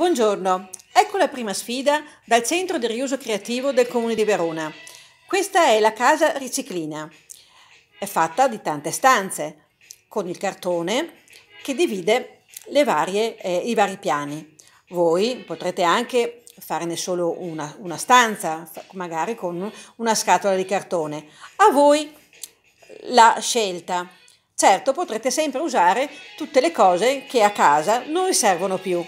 Buongiorno, ecco la prima sfida dal Centro di Riuso Creativo del Comune di Verona. Questa è la casa riciclina. È fatta di tante stanze, con il cartone che divide varie, eh, i vari piani. Voi potrete anche farne solo una, una stanza, magari con una scatola di cartone. A voi la scelta. Certo, potrete sempre usare tutte le cose che a casa non vi servono più.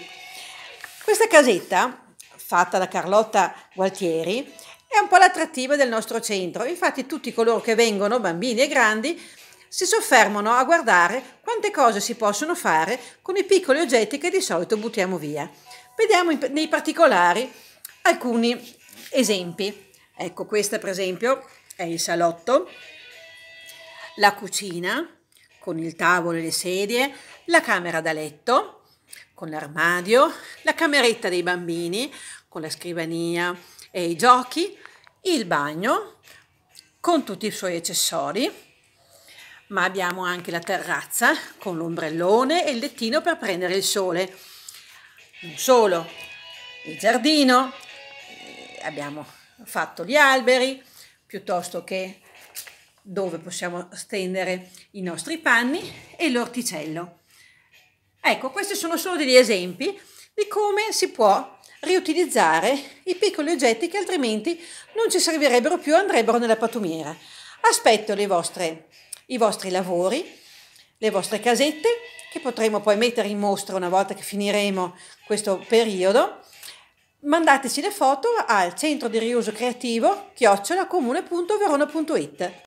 Questa casetta, fatta da Carlotta Gualtieri, è un po' l'attrattiva del nostro centro. Infatti tutti coloro che vengono, bambini e grandi, si soffermano a guardare quante cose si possono fare con i piccoli oggetti che di solito buttiamo via. Vediamo nei particolari alcuni esempi. Ecco, questa per esempio è il salotto, la cucina con il tavolo e le sedie, la camera da letto, con l'armadio, la cameretta dei bambini con la scrivania e i giochi, il bagno con tutti i suoi accessori, ma abbiamo anche la terrazza con l'ombrellone e il lettino per prendere il sole. Non solo, il giardino, eh, abbiamo fatto gli alberi, piuttosto che dove possiamo stendere i nostri panni e l'orticello. Ecco, questi sono solo degli esempi di come si può riutilizzare i piccoli oggetti che altrimenti non ci servirebbero più e andrebbero nella patumiera. Aspetto vostre, i vostri lavori, le vostre casette che potremo poi mettere in mostra una volta che finiremo questo periodo. Mandateci le foto al centro di riuso creativo chiocciolacomuneverona.it